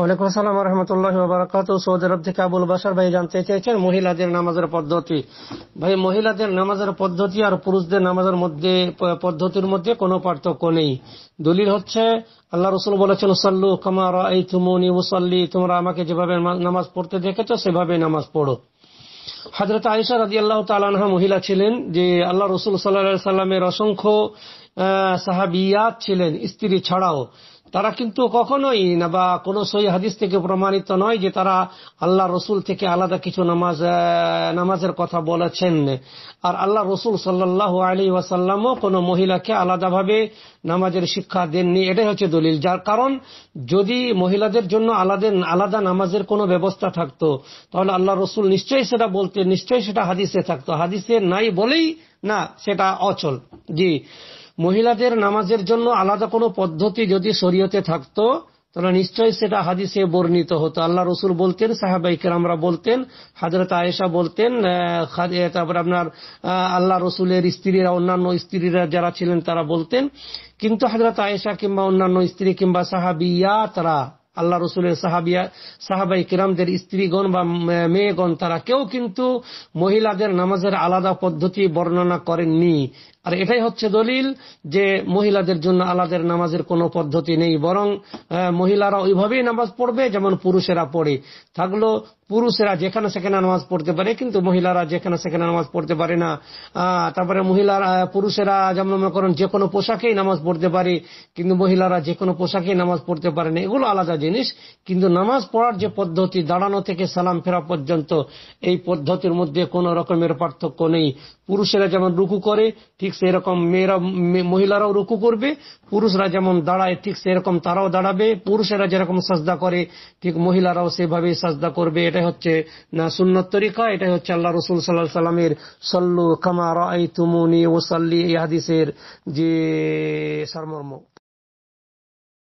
ওয়ালাইকুম আসসালাম রহমতুল্লাহ সৌদি আরব থেকে আবুল বাসার ভাই জানতে চেয়েছেন মহিলাদের নামাজের পদ্ধতি ভাই মহিলাদের নামাজের পদ্ধতি আর পুরুষদের নামাজের মধ্যে পদ্ধতির মধ্যে কোনো পার্থক্য নেই দলিল হচ্ছে আল্লাহ রসুল বলেছেন সাল্লু কামার এই থুমনি মুসল্লি তোমরা আমাকে যেভাবে নামাজ পড়তে দেখেছো সেভাবে নামাজ পড়ো হাজরত আয়সা রাজি আল্লাহ তালানহা মহিলা ছিলেন যে আল্লাহ রসুল সাল্লা সাল্লামের অসংখ্য সাহাবিয়াত ছিলেন স্ত্রী ছাড়াও তারা কিন্তু কখনোই না বা কোন সই হাদিস থেকে প্রমাণিত নয় যে তারা আল্লাহ রসুল থেকে আলাদা কিছু নামাজ নামাজের কথা বলেছেন আর আল্লাহ রসুল সাল্লাহ আলী ওয়াসাল্লামও কোনো মহিলাকে আলাদাভাবে নামাজের শিক্ষা দেননি এটাই হচ্ছে দলিল যার কারণ যদি মহিলাদের জন্য আলাদা আলাদা নামাজের কোনো ব্যবস্থা থাকতো তাহলে আল্লাহ রসুল নিশ্চয়ই সেটা বলতে নিশ্চয়ই সেটা হাদিসে থাকতো হাদিসে নাই বলেই না সেটা অচল জি মহিলাদের নামাজের জন্য আলাদা কোনো পদ্ধতি যদি শরীয়তে থাকত তাহলে নিশ্চয়ই সেটা হাদিসে বর্ণিত হতো আল্লাহ রসুল বলতেন সাহাবাইকের আমরা বলতেন হাজরত আয়েশা বলতেন তারপর আপনার আল্লাহ রসুলের স্ত্রীরা অন্যান্য স্ত্রীরা যারা ছিলেন তারা বলতেন কিন্তু হাজরত আয়েশা কিংবা অন্যান্য স্ত্রী কিংবা সাহাবিয়াতরা আল্লাহ রসুলের সাহাবিয়া সাহাবাই কিরামদের স্ত্রীগণ বা মেয়েগণ তারা কেউ কিন্তু মহিলাদের নামাজের আলাদা পদ্ধতি বর্ণনা করেননি আর এটাই হচ্ছে দলিল যে মহিলাদের জন্য আলাদের নামাজের কোনো পদ্ধতি নেই বরং মহিলারা ওইভাবেই নামাজ পড়বে যেমন পুরুষেরা পড়ে থাকলো পুরুষেরা যেখানে সেখানে নামাজ পড়তে পারে কিন্তু মহিলারা যেখানে সেখানে নামাজ পড়তে পারে না তারপরে মহিলারা পুরুষেরা যেমন মনে করেন যে কোনো পোশাকেই নামাজ পড়তে পারে কিন্তু মহিলারা যে কোনো পোশাকেই নামাজ পড়তে পারে না এগুলো আলাদা জিনিস কিন্তু নামাজ পড়ার যে পদ্ধতি দাঁড়ানো থেকে সালাম ফেরা পর্যন্ত এই পদ্ধতির মধ্যে কোন রকমের পার্থক্য নেই পুরুষেরা যেমন রুকু করে ঠিক সেরকম মেয়েরা মহিলারাও রুকু করবে পুরুষরা যেমন দাঁড়ায় ঠিক সেরকম তারাও দাঁড়াবে পুরুষেরা যেরকম সাজদা করে ঠিক মহিলারাও সেভাবে সাজদা করবে এটা এটাই হচ্ছে না সুন্নত তরিকা এটাই হচ্ছে আল্লাহ রসুল সাল্লাহ সাল্লামের সল্লু কামার আই তুমুনি ওসাল্লি এই হাদিসের যে সারমর্ম